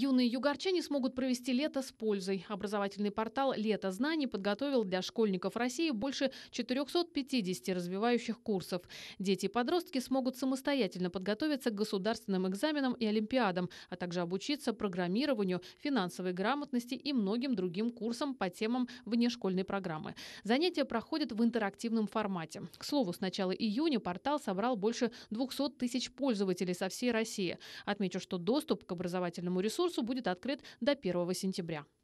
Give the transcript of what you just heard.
Юные югорчане смогут провести лето с пользой. Образовательный портал «Лето знаний» подготовил для школьников России больше 450 развивающих курсов. Дети и подростки смогут самостоятельно подготовиться к государственным экзаменам и олимпиадам, а также обучиться программированию, финансовой грамотности и многим другим курсам по темам внешкольной программы. Занятия проходят в интерактивном формате. К слову, с начала июня портал собрал больше 200 тысяч пользователей со всей России. Отмечу, что доступ к образовательному ресурсу конкурсу будет открыт до 1 сентября.